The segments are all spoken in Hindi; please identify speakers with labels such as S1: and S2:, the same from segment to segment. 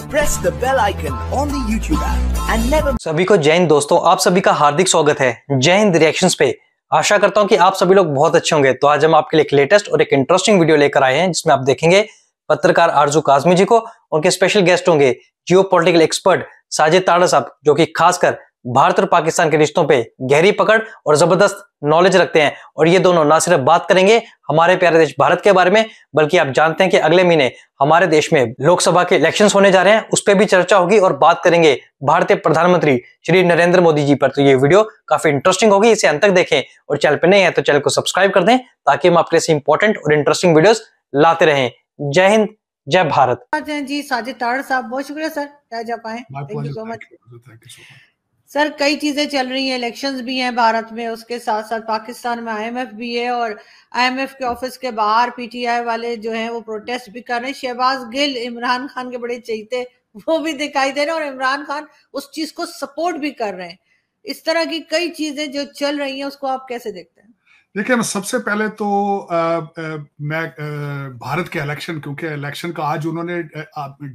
S1: Press the bell icon on the YouTube
S2: and never सभी को जय हिंद दोस्तों आप सभी का हार्दिक स्वागत है जय हिंद रिएक्शंस पे आशा करता हूं कि आप सभी लोग बहुत अच्छे होंगे तो आज हम आपके लिए एक लेटेस्ट और एक इंटरेस्टिंग वीडियो लेकर आए हैं जिसमें आप देखेंगे पत्रकार आरजू काजमी जी को उनके स्पेशल गेस्ट होंगे जियो एक्सपर्ट साजिद ताड़ा साहब जो कि खासकर भारत और पाकिस्तान के रिश्तों पे गहरी पकड़ और जबरदस्त नॉलेज रखते हैं और ये दोनों ना सिर्फ बात करेंगे हमारे प्यारे देश भारत के बारे में बल्कि आप जानते हैं कि अगले महीने हमारे देश में लोकसभा के इलेक्शन होने जा रहे हैं उस पर भी चर्चा होगी और बात करेंगे भारतीय प्रधानमंत्री श्री नरेंद्र मोदी जी पर तो ये वीडियो काफी इंटरेस्टिंग होगी इसे अंत तक देखें और चैनल पर नहीं है तो चैनल को सब्सक्राइब कर दें ताकि हम आपके लिए इंपॉर्टेंट और इंटरेस्टिंग वीडियो लाते रहे जय हिंद जय भारत
S1: जी साजिद साहब बहुत शुक्रिया सर जय जा पाए thank you so much sir कई चीजें चल रही हैं इलेक्शंस भी हैं भारत में उसके साथ साथ पाकिस्तान में आईएमएफ भी है और आईएमएफ के ऑफिस के बाहर पीटीआई वाले जो हैं वो प्रोटेस्ट भी कर रहे हैं शहबाज गिल इमरान खान के बड़े चहते वो भी दिखाई दे रहे हैं और इमरान खान उस चीज को सपोर्ट भी कर रहे हैं इस तरह की कई चीजें जो चल रही हैं उसको आप कैसे देखते हैं देखिए मैं सबसे पहले तो आ, आ, मैं आ, भारत के इलेक्शन क्योंकि इलेक्शन का आज उन्होंने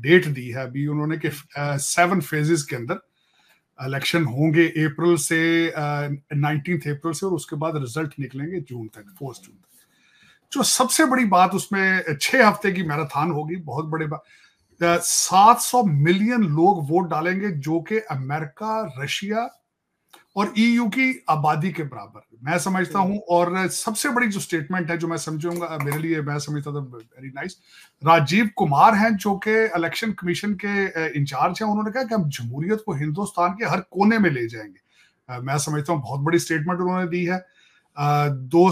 S1: डेट दी है अभी उन्होंने के सेवन फेजेस के अंदर इलेक्शन होंगे अप्रैल से नाइनटीन अप्रैल से और उसके बाद रिजल्ट निकलेंगे जून तक फोर्थ जून तक जो सबसे बड़ी बात उसमें छह हफ्ते की मैराथन होगी बहुत बड़े बात सात सौ मिलियन लोग वोट डालेंगे जो कि अमेरिका रशिया और ईयू e की आबादी के बराबर मैं समझता हूं और सबसे बड़ी जो स्टेटमेंट है जो मैं समझूंगा मेरे लिए मैं समझता था वेरी नाइस राजीव कुमार हैं जो कि इलेक्शन कमीशन के इंचार्ज हैं उन्होंने कहा कि हम जमहूरियत को हिंदुस्तान के हर कोने में ले जाएंगे मैं समझता हूँ बहुत बड़ी स्टेटमेंट उन्होंने दी है दो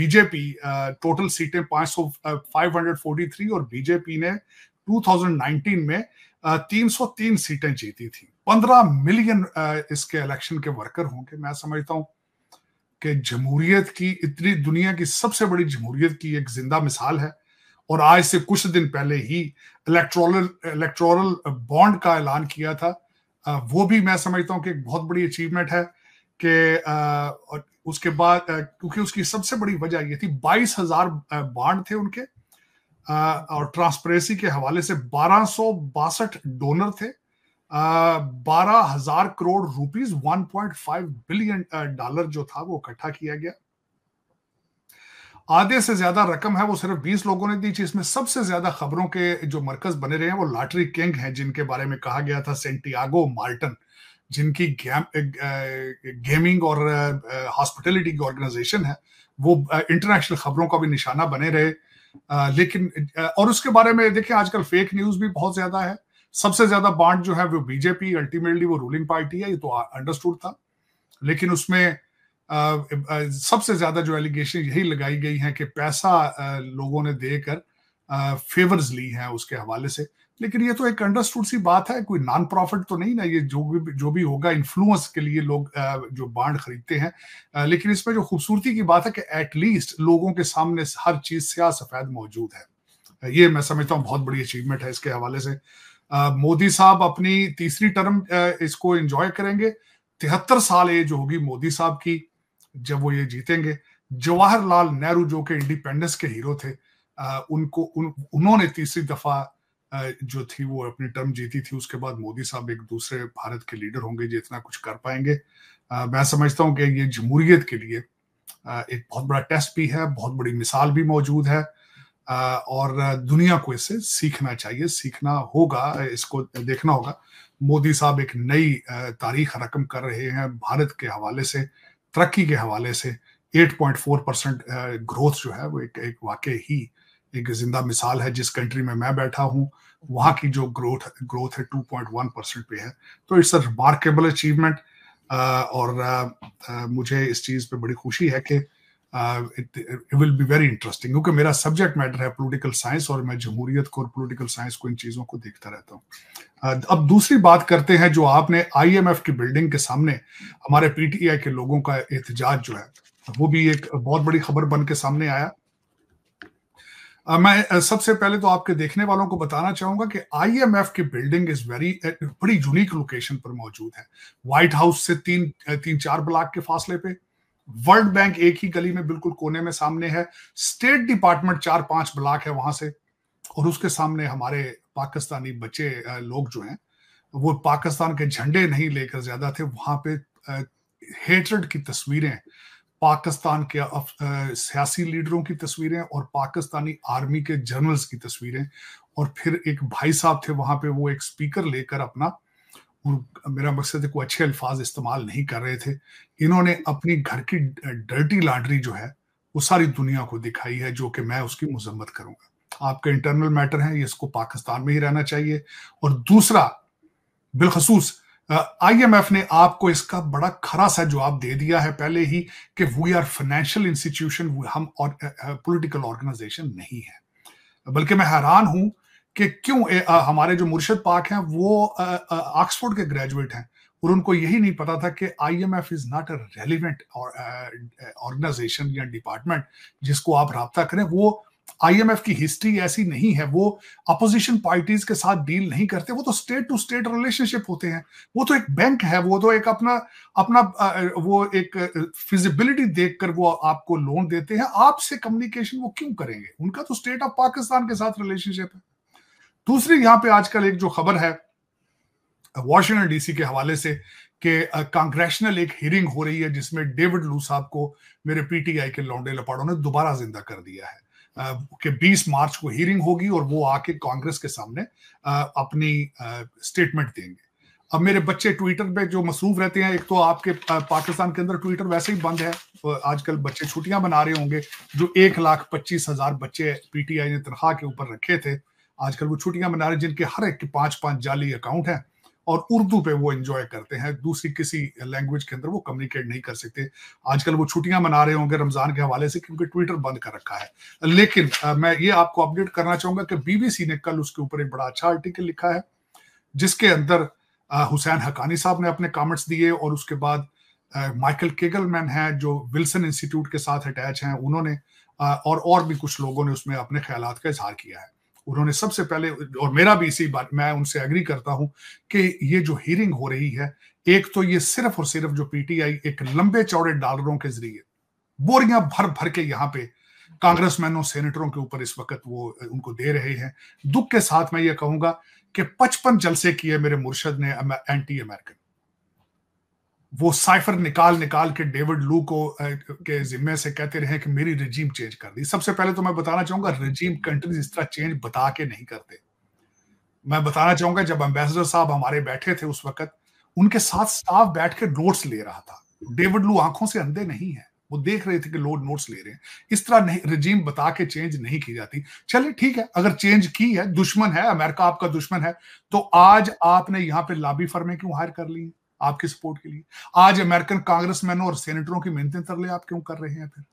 S1: बीजेपी टोटल सीटें पांच सौ फाइव हंड्रेड फोर्टी थ्री और बीजेपी ने 2019 में 303 सीटें जीती थी पंद्रह मिलियन इसके इलेक्शन के वर्कर होंगे मैं समझता हूं कि जमहूरियत की इतनी दुनिया की सबसे बड़ी जमहूरियत की एक जिंदा मिसाल है और आज से कुछ दिन पहले ही इलेक्ट्रोल इलेक्ट्रोरल बॉन्ड का ऐलान किया था वो भी मैं समझता हूँ कि एक बहुत बड़ी अचीवमेंट है कि उसके बाद क्योंकि उसकी सबसे बड़ी वजह ये थी बाईस हजार बॉन्ड थे उनके और ट्रांसपेरेंसी के हवाले से बारह डोनर थे बारह हजार करोड़ रुपीज 1.5 बिलियन डॉलर जो था वो इकट्ठा किया गया आधे से ज्यादा रकम है वो सिर्फ 20 लोगों ने दी जिसमें सबसे ज्यादा खबरों के जो मरकज बने रहे हैं वो लॉटरी किंग हैं जिनके बारे में कहा गया था सेंटियागो मार्टन जिनकी गेम, गेमिंग और हॉस्पिटलिटी की ऑर्गेनाइजेशन है वो इंटरनेशनल खबरों का भी निशाना बने रहे लेकिन और उसके बारे में देखिए आजकल फेक न्यूज भी बहुत ज्यादा है सबसे ज्यादा बांट जो है वो बीजेपी अल्टीमेटली वो रूलिंग पार्टी है ये तो अंडरस्टूड था लेकिन उसमें सबसे ज्यादा जो एलिगेशन यही लगाई गई है कि पैसा लोगों ने देकर फेवर्स ली हैं उसके हवाले से लेकिन ये तो एक अंडरस्टूड सी बात है कोई नॉन प्रॉफिट तो नहीं ना ये जो भी जो भी होगा इन्फ्लुएंस के लिए लोग जो बांड खरीदते हैं लेकिन इसमें जो खूबसूरती की बात है कि एटलीस्ट लोगों के सामने हर चीज स्या सफेद मौजूद है ये मैं समझता हूँ बहुत बड़ी अचीवमेंट है इसके हवाले से मोदी साहब अपनी तीसरी टर्म इसको एंजॉय करेंगे तिहत्तर साल एज होगी मोदी साहब की जब वो ये जीतेंगे जवाहरलाल नेहरू जो के इंडिपेंडेंस के हीरो थे उनको उन, उन्होंने तीसरी दफा जो थी वो अपनी टर्म जीती थी उसके बाद मोदी साहब एक दूसरे भारत के लीडर होंगे जो इतना कुछ कर पाएंगे मैं समझता हूँ कि ये जमहूरियत के लिए एक बहुत बड़ा टेस्ट भी है बहुत बड़ी मिसाल भी मौजूद है और दुनिया को इससे सीखना चाहिए सीखना होगा इसको देखना होगा मोदी साहब एक नई तारीख रकम कर रहे हैं भारत के हवाले से तरक्की के हवाले से 8.4 परसेंट ग्रोथ जो है वो एक, एक वाकई ही एक जिंदा मिसाल है जिस कंट्री में मैं बैठा हूँ वहाँ की जो ग्रोथ ग्रोथ है 2.1 परसेंट पे है तो इट्स अ रिमार्केबल अचीवमेंट और आ, आ, मुझे इस चीज़ पे बड़ी खुशी है कि it will be very interesting क्योंकि मेरा सब्जेक्ट मैटर है पोलिटिकल साइंस और मैं जमहूरियत को और पोलिटिकल साइंस को इन चीज़ों को देखता रहता हूँ uh, अब दूसरी बात करते हैं जो आपने आईएमएफ की बिल्डिंग के सामने हमारे पीटीआई के लोगों का एहतजाज जो है वो भी एक बहुत बड़ी खबर बन के सामने आया uh, मैं uh, सबसे पहले तो आपके देखने वालों को बताना चाहूंगा कि आईएमएफ की बिल्डिंग इज वेरी बड़ी यूनिक लोकेशन पर मौजूद है व्हाइट हाउस से तीन तीन चार ब्लॉक के फासले पे वर्ल्ड बैंक एक ही गली में बिल्कुल कोने में सामने है स्टेट डिपार्टमेंट चार पांच ब्लॉक है वहां से और उसके सामने हमारे पाकिस्तानी बच्चे लोग जो हैं वो पाकिस्तान के झंडे नहीं लेकर ज्यादा थे वहां पे हेटरेड की तस्वीरें पाकिस्तान के सियासी लीडरों की तस्वीरें और पाकिस्तानी आर्मी के जनरल्स की तस्वीरें और फिर एक भाई साहब थे वहां पे वो एक स्पीकर लेकर अपना मेरा मकसद है कोई अच्छे अल्फाज इस्तेमाल नहीं कर रहे थे इन्होंने अपनी घर की डर्टी लाडरी जो है वो सारी दुनिया को दिखाई है जो कि मैं उसकी मजम्मत करूंगा आपके इंटरनल मैटर है इसको पाकिस्तान में ही रहना चाहिए और दूसरा बिलखसूस आई एम एफ ने आपको इसका बड़ा खरा सा जवाब दे दिया है पहले ही कि वी आर फाइनेंशियल इंस्टीट्यूशन हम पॉलिटिकल ऑर्गेनाइजेशन नहीं है बल्कि मैं हैरान हूं कि क्यों हमारे जो मुर्शद पाक हैं वो ऑक्सफोर्ड के ग्रेजुएट हैं और उनको यही नहीं पता था कि I M F is not a relevant organisation या डिपार्टमेंट जिसको आप रहा करें वो आईएमएफ की हिस्ट्री ऐसी नहीं है वो अपोजिशन पार्टीज के साथ डील नहीं करते वो तो स्टेट टू स्टेट रिलेशनशिप होते हैं वो तो एक बैंक है वो तो एक अपना अपना वो एक फिजिबिलिटी देखकर वो आपको लोन देते हैं आपसे कम्युनिकेशन वो क्यों करेंगे उनका तो स्टेट ऑफ पाकिस्तान के साथ रिलेशनशिप है दूसरी यहां पे आजकल एक जो खबर है वॉशिंगटन डीसी के हवाले से कि कांग्रेशनल एक हियरिंग हो रही है जिसमें डेविड लू साहब को मेरे पीटीआई के लौंडे लपाड़ों ने दोबारा जिंदा कर दिया है कि 20 मार्च को हियरिंग होगी और वो आके कांग्रेस के सामने अपनी स्टेटमेंट देंगे अब मेरे बच्चे ट्विटर पे जो मसरूफ रहते हैं एक तो आपके पाकिस्तान के अंदर ट्विटर वैसे ही बंद है आजकल बच्चे छुट्टियां बना रहे होंगे जो एक लाख पच्चीस हजार बच्चे पीटीआई ने तनख्वाह के ऊपर रखे थे आजकल वो छुट्टियां मना रहे हैं जिनके हर एक के पांच पांच जाली अकाउंट हैं और उर्दू पे वो एंजॉय करते हैं दूसरी किसी लैंग्वेज के अंदर वो कम्युनिकेट नहीं कर सकते आजकल वो छुट्टियां मना रहे होंगे रमजान के हवाले से क्योंकि ट्विटर बंद कर रखा है लेकिन आ, मैं ये आपको अपडेट करना चाहूंगा कि बीबीसी ने कल उसके ऊपर एक बड़ा अच्छा आर्टिकल लिखा है जिसके अंदर हुसैन हकानी साहब ने अपने कमेंट्स दिए और उसके बाद माइकल केगलमैन है जो विल्सन इंस्टीट्यूट के साथ अटैच हैं उन्होंने और और भी कुछ लोगों ने उसमें अपने ख्याल का इजहार किया है उन्होंने सबसे पहले और मेरा भी इसी बात मैं उनसे एग्री करता हूं कि ये जो हियरिंग हो रही है एक तो ये सिर्फ और सिर्फ जो पीटीआई एक लंबे चौड़े डॉलरों के जरिए बोरियां भर भर के यहाँ पे मैनों सेनेटरों के ऊपर इस वक्त वो उनको दे रहे हैं दुख के साथ मैं ये कहूंगा कि पचपन जलसे किए मेरे मुर्शद ने एंटी अमेरिकन वो साइफर निकाल निकाल के डेविड लू को के जिम्मे से कहते रहे कि मेरी रजीम चेंज कर दी सबसे पहले तो मैं बताना चाहूंगा रजीम कंट्रीज इस तरह चेंज बता के नहीं करते मैं बताना चाहूंगा जब एम्बेसडर साहब हमारे बैठे थे उस वक्त उनके साथ स्टाफ बैठ के नोट्स ले रहा था डेविड लू आंखों से अंधे नहीं है वो देख रहे थे कि लोड नोट्स ले रहे हैं इस तरह नहीं रजीम बता के चेंज नहीं की जाती चलिए ठीक है अगर चेंज की है दुश्मन है अमेरिका आपका दुश्मन है तो आज आपने यहाँ पे लाबी फर्में क्यों हायर कर ली है आपके सपोर्ट के लिए आज अमेरिकन कांग्रेस मैनों और सेनेटरों की मेहनत तरले आप क्यों कर रहे हैं फिर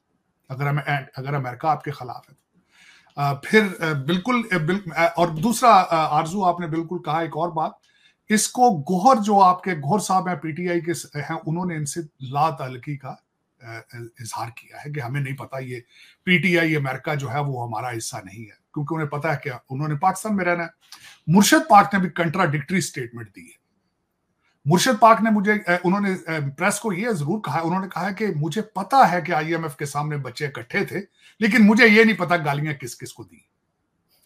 S1: अगर अगर अमेरिका आपके खिलाफ है तो। फिर बिल्कुल बिल, और दूसरा आरजू आपने बिल्कुल कहा एक और बात इसको गोहर जो आपके गोहर साहब हैं पीटीआई के हैं उन्होंने इनसे ला तलकी का इजहार किया है कि हमें नहीं पता ये पीटीआई अमेरिका जो है वो हमारा हिस्सा नहीं है क्योंकि उन्हें पता है कि उन्होंने पाकिस्तान में रहना है मुर्शद पाक ने भी कंट्राडिक्टरी स्टेटमेंट दी है मुर्शिद पाक ने मुझे उन्होंने प्रेस को यह जरूर कहा उन्होंने कहा कि मुझे पता है कि आईएमएफ के सामने बच्चे इकट्ठे थे लेकिन मुझे ये नहीं पता गालियां किस किस को दी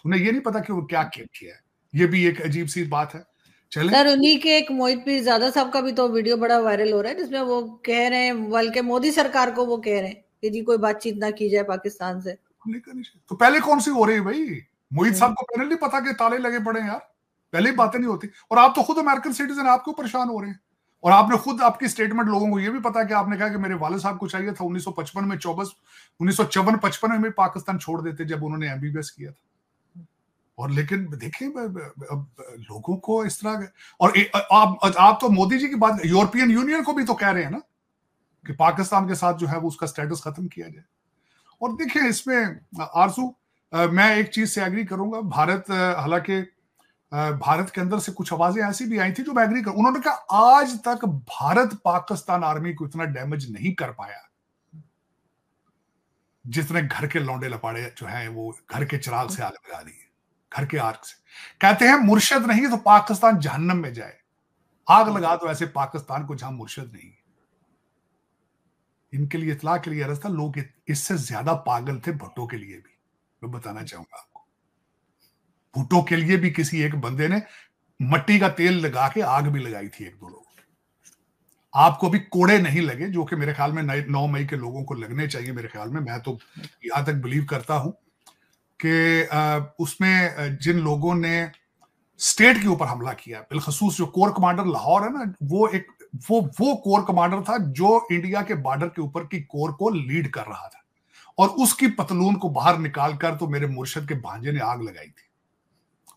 S1: उन्हें ये नहीं पता कि वो क्या किया है ये भी एक अजीब सी बात है सर उन्हीं के एक मोहित ज्यादा साहब का भी तो वीडियो बड़ा वायरल हो रहा है जिसमें वो कह रहे हैं बल्कि मोदी सरकार को वो कह रहे हैं कि जी कोई बातचीत ना की जाए पाकिस्तान से तो पहले कौन सी हो रही है भाई मोहित हम्म। साहब को पहले नहीं पता कि ताले लगे पड़े यार पहले बातें नहीं होती और आप तो खुद अमेरिकन सिटीजन आप क्यों परेशान हो रहे हैं और आपने खुद आपकी स्टेटमेंट लोगों को यह भी पता है कि आपने कहा कि मेरे वाले साहब को चाहिए था 1955 में चौबस उन्नीस सौ चौवन पचपन में पाकिस्तान छोड़ देते जब उन्होंने एमबीबीएस किया था और लेकिन देखिए लोगों को इस तरह और ए, आप आप तो मोदी जी की बात यूरोपियन यूनियन को भी तो कह रहे हैं ना कि पाकिस्तान के साथ जो है वो उसका स्टेटस खत्म किया जाए और देखिए इसमें आरसू मैं एक चीज से एग्री करूंगा भारत हालांकि भारत के अंदर से कुछ आवाजें ऐसी भी आई थी जो मैं कर उन्होंने कहा आज तक भारत पाकिस्तान आर्मी को इतना डैमेज नहीं कर पाया जितने घर के लौंडे लपाड़े जो है वो घर के चिराग से आग लगा दिए घर के आग से कहते हैं मुर्शद नहीं तो पाकिस्तान जहन्नम में जाए आग लगा तो ऐसे पाकिस्तान को जहां मुर्शद नहीं इनके लिए इतला के लिए अरज था लोग इससे ज्यादा पागल थे भट्टो के लिए भी मैं बताना चाहूंगा भुट्टो के लिए भी किसी एक बंदे ने मट्टी का तेल लगा के आग भी लगाई थी एक दो लोग आपको भी कोड़े नहीं लगे जो कि मेरे ख्याल में नौ मई के लोगों को लगने चाहिए मेरे ख्याल में मैं तो यहां तक बिलीव करता हूं कि उसमें जिन लोगों ने स्टेट के ऊपर हमला किया बिलखसूस जो कोर कमांडर लाहौर है ना वो एक वो वो कोर कमांडर था जो इंडिया के बॉर्डर के ऊपर की कोर को लीड कर रहा था और उसकी पतलून को बाहर निकाल कर तो मेरे मुर्शद के भांजे ने आग लगाई थी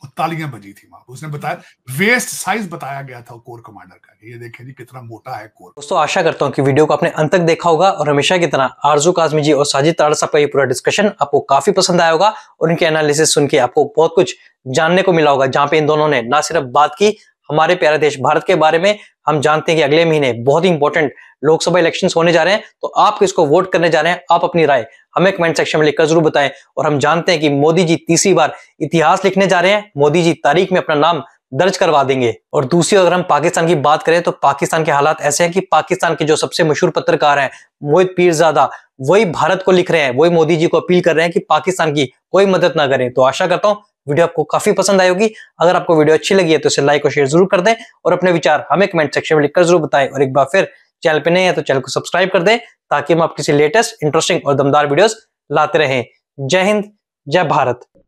S1: और तालियां बजी थी वहां उसने बताया वेस्ट साइज बताया गया था कोर कमांडर का ये देखे जी कितना मोटा है कोर
S2: दोस्तों आशा करता हूँ कि वीडियो को आपने अंत तक देखा होगा और हमेशा की तरह आरजू काजमी जी और साजिद तार साहब का ये पूरा डिस्कशन आपको काफी पसंद आया होगा और उनके एनालिसिस सुन के आपको बहुत कुछ जानने को मिला होगा जहां पे इन दोनों ने ना सिर्फ बात की हमारे प्यारे देश भारत के बारे में हम जानते हैं कि अगले महीने बहुत ही इंपॉर्टेंट लोकसभा इलेक्शन होने जा रहे हैं तो आप किसको वोट करने जा रहे हैं आप अपनी राय हमें कमेंट सेक्शन में लिखकर जरूर बताएं और हम जानते हैं कि मोदी जी तीसरी बार इतिहास लिखने जा रहे हैं मोदी जी तारीख में अपना नाम दर्ज करवा देंगे और दूसरी अगर हम पाकिस्तान की बात करें तो पाकिस्तान के हालात ऐसे हैं कि पाकिस्तान के जो सबसे मशहूर पत्रकार हैं मोहित पीरजादा वही भारत को लिख रहे हैं वही मोदी जी को अपील कर रहे हैं कि पाकिस्तान की कोई मदद ना करें तो आशा करता हूं वीडियो आपको काफी पसंद आई होगी अगर आपको वीडियो अच्छी लगी है तो इसे लाइक और शेयर जरूर कर दें और अपने विचार हमें कमेंट सेक्शन में लिखकर जरूर बताएं और एक बार फिर चैनल पे नए हैं तो चैनल को सब्सक्राइब कर दें ताकि हम आप किसी लेटेस्ट इंटरेस्टिंग और दमदार वीडियोस लाते रहें जय हिंद जय भारत